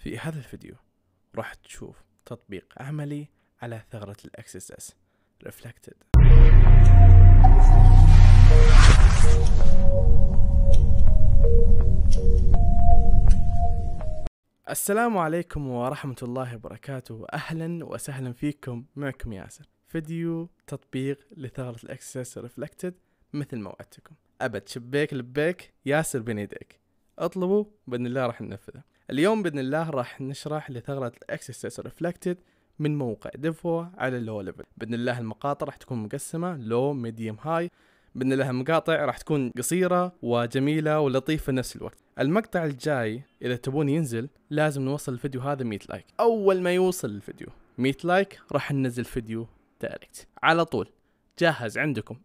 في هذا الفيديو راح تشوف تطبيق عملي على ثغرة الاكسس اس ريفلكتد السلام عليكم ورحمة الله وبركاته أهلا وسهلا فيكم معكم ياسر فيديو تطبيق لثغرة الاكسس ريفلكتد مثل ما وعدتكم أبد شبيك لبيك ياسر بين يديك اطلبوا باذن الله راح ننفذه اليوم باذن الله راح نشرح لثغره الاكسسس ريفلكتد من موقع ديفو على اللو ليفل باذن الله المقاطع راح تكون مقسمه لو ميديوم هاي باذن الله المقاطع راح تكون قصيره وجميله ولطيفه في نفس الوقت المقطع الجاي اذا تبون ينزل لازم نوصل الفيديو هذا 100 لايك اول ما يوصل الفيديو 100 لايك راح ننزل فيديو دايركت على طول جاهز عندكم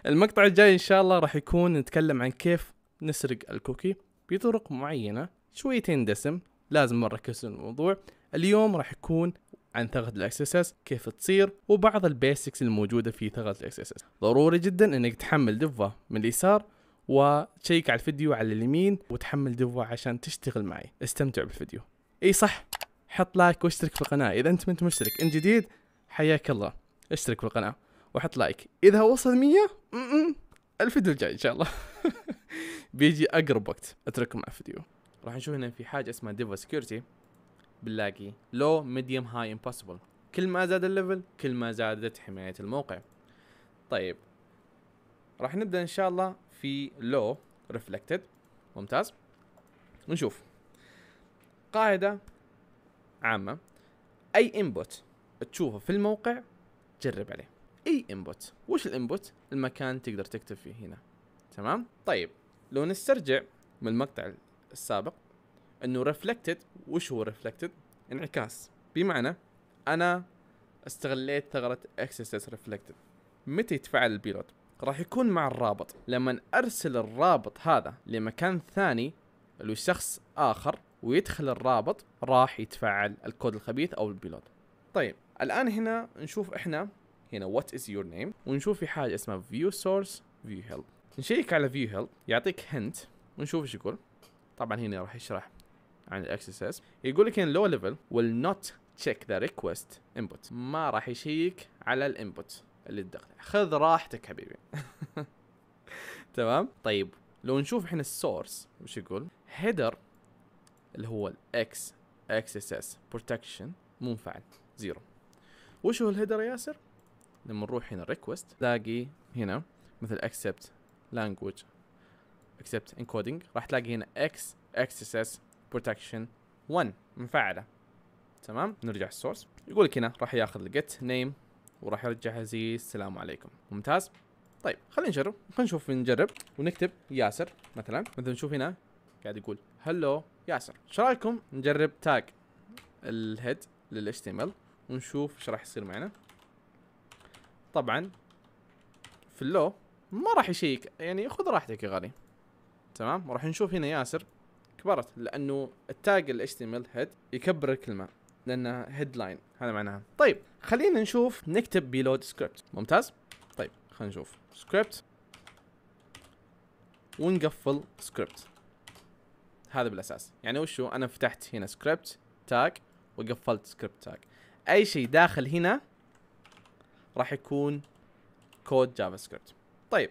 المقطع الجاي ان شاء الله راح يكون نتكلم عن كيف نسرق الكوكي بطرق معينة شويتين دسم لازم مرة كسر الموضوع اليوم راح يكون عن ثغرة اس كيف تصير وبعض البيسكس الموجودة في ثغرة اس ضروري جدا انك تحمل دفة من اليسار وتشيك على الفيديو على اليمين وتحمل دفة عشان تشتغل معي استمتع بالفيديو اي صح حط لايك واشترك في القناة اذا انت منت مشترك ان جديد حياك الله اشترك في القناة وحط لايك اذا وصل 100 الفيديو الجاي ان شاء الله بيجي اقرب وقت اترككم مع الفيديو راح نشوف هنا في حاجه اسمها ديفا سكيورتي بنلاقي لو ميديوم هاي امبوسيبل كل ما زاد الليفل كل ما زادت حمايه الموقع طيب راح نبدا ان شاء الله في لو ريفلكتد ممتاز ونشوف قاعده عامه اي انبوت تشوفه في الموقع جرب عليه اي انبوت وش الانبوت المكان تقدر تكتب فيه هنا تمام طيب لو نسترجع من المقطع السابق انه ريفلكتد وش هو ريفلكتد؟ انعكاس بمعنى انا استغليت ثغرة اكسسس ريفلكتد متى يتفعل البيلوت؟ راح يكون مع الرابط لما ارسل الرابط هذا لمكان ثاني لشخص اخر ويدخل الرابط راح يتفعل الكود الخبيث او البيلوت طيب الان هنا نشوف احنا هنا وات از يور نيم ونشوف في حاجه اسمها view source view help نشيك على فيو هيلب يعطيك هنت ونشوف ايش يقول طبعا هنا راح يشرح عن الاكسسس يقول لك ان لو ليفل ويل نوت تشيك ذا ريكوست انبوت ما راح يشيك على الانبوت اللي تدخله خذ راحتك حبيبي تمام طيب لو نشوف احنا السورس وش يقول هيدر اللي هو الاكس اكس اس بروتكشن مو منفعل زيرو وش هو الهيدر ياسر لما نروح هنا الريكوست تلاقي هنا مثل اكسبت لانجوج اكسبت انكودينج راح تلاقي هنا اكس اكسس بروتكشن 1 مفعله تمام نرجع السورس يقول لك هنا راح ياخذ الجيت نيم وراح يرجعها زي السلام عليكم ممتاز طيب خلينا نجرب خلينا نشوف نجرب ونكتب ياسر مثلا مثلا نشوف هنا قاعد يقول هلو ياسر ايش رايكم نجرب تاج الهيد لل HTML ونشوف ايش راح يصير معنا طبعا في اللو ما راح يشيك يعني خذ راحتك يا غالي تمام راح نشوف هنا ياسر كبرت لانه التاج ال HTML هيد يكبر الكلمه لانها هيدلاين هذا معناها طيب خلينا نشوف نكتب بيلود سكريبت ممتاز طيب خلينا نشوف سكريبت ونقفل سكريبت هذا بالاساس يعني وشو انا فتحت هنا سكريبت تاج وقفلت سكريبت تاج اي شيء داخل هنا راح يكون كود جافا سكريبت طيب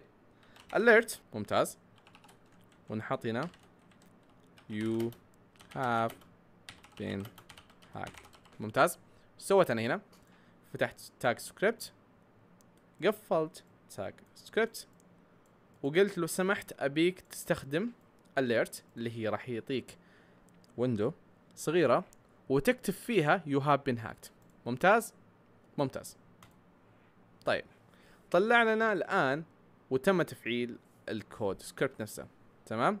alert ممتاز ونحط هنا you have been hacked ممتاز سويت انا هنا فتحت tag script قفلت tag script وقلت لو سمحت ابيك تستخدم alert اللي هي راح يعطيك ويندو صغيره وتكتب فيها you have been hacked ممتاز ممتاز طيب طلع لنا الان وتم تفعيل الكود سكريبت نفسه تمام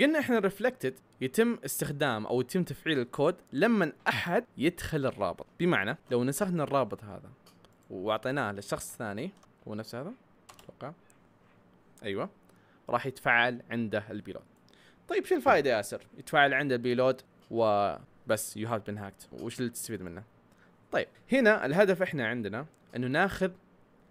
قلنا احنا ريفلكتد يتم استخدام او يتم تفعيل الكود لما احد يدخل الرابط بمعنى لو نسخنا الرابط هذا واعطيناه لشخص ثاني هو نفس هذا اتوقع ايوه راح يتفعل عنده البيلود طيب شو الفائده يا ياسر يتفعل عنده البيلود وبس يو هاف بين هاكت وش اللي تستفيد منه طيب هنا الهدف احنا عندنا انه ناخذ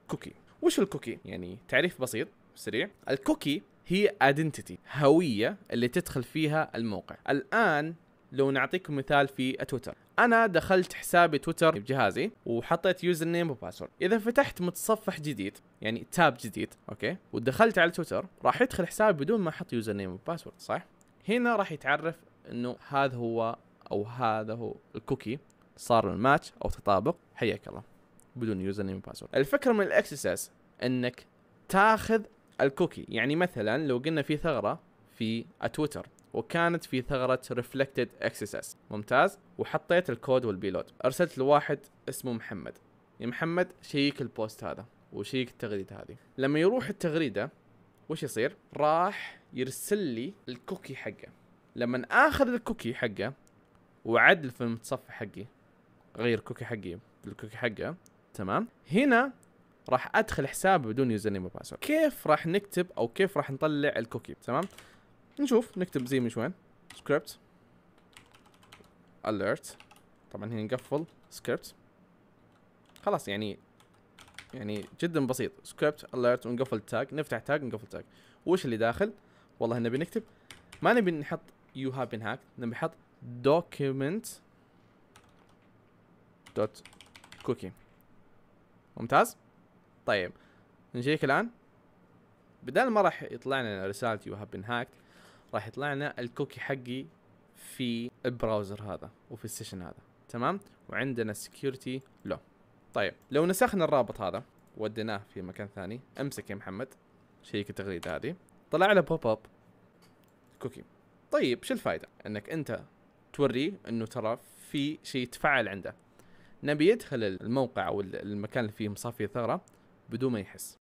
كوكي وش الكوكي؟ يعني تعريف بسيط سريع الكوكي هي ايدنتيتي هويه اللي تدخل فيها الموقع الان لو نعطيكم مثال في تويتر انا دخلت حسابي تويتر بجهازي وحطيت يوزر نيم وباسورد اذا فتحت متصفح جديد يعني تاب جديد اوكي ودخلت على تويتر راح يدخل حسابي بدون ما احط يوزر نيم وباسورد صح هنا راح يتعرف انه هذا هو او هذا هو الكوكي صار الماتش ماتش او تطابق حياك الله بدون يوزر نيم وباسورد الفكره من الاكسس انك تاخذ الكوكي يعني مثلا لو قلنا في ثغره في تويتر وكانت في ثغرة ريفلكتد اكسس ممتاز وحطيت الكود والبيلود ارسلت لواحد اسمه محمد يا محمد شيك البوست هذا وشيك التغريدة هذه لما يروح التغريدة وش يصير راح يرسل لي الكوكي حقه لما اخذ الكوكي حقه وعدل في المتصفح حقي غير كوكي حقي بالكوكي حقه تمام هنا راح ادخل حساب بدون يوزر نيم وباسورد كيف راح نكتب او كيف راح نطلع الكوكي تمام نشوف نكتب زي من شوين سكريبت اليرت طبعا هنا نقفل سكريبت خلاص يعني يعني جدا بسيط سكريبت اليرت ونقفل التاج نفتح تاج نقفل تاج وش اللي داخل والله نبي نكتب ما نبي نحط يو هاف بين هاك نبي نحط دوكيمنت دوت كوكي ممتاز طيب نجيك الان بدل ما راح يطلع لنا رسالتي وهاب هاف بن هاكت راح يطلع لنا الكوكي حقي في البراوزر هذا وفي السيشن هذا تمام وعندنا سكيورتي لو طيب لو نسخنا الرابط هذا وديناه في مكان ثاني امسك يا محمد شيك التغريده هذه طلع له بوب اب كوكي طيب شو الفائده انك انت توريه انه ترى في شيء تفعل عنده نبي يدخل الموقع او المكان اللي فيه مصفي ثغره بدون ما يحس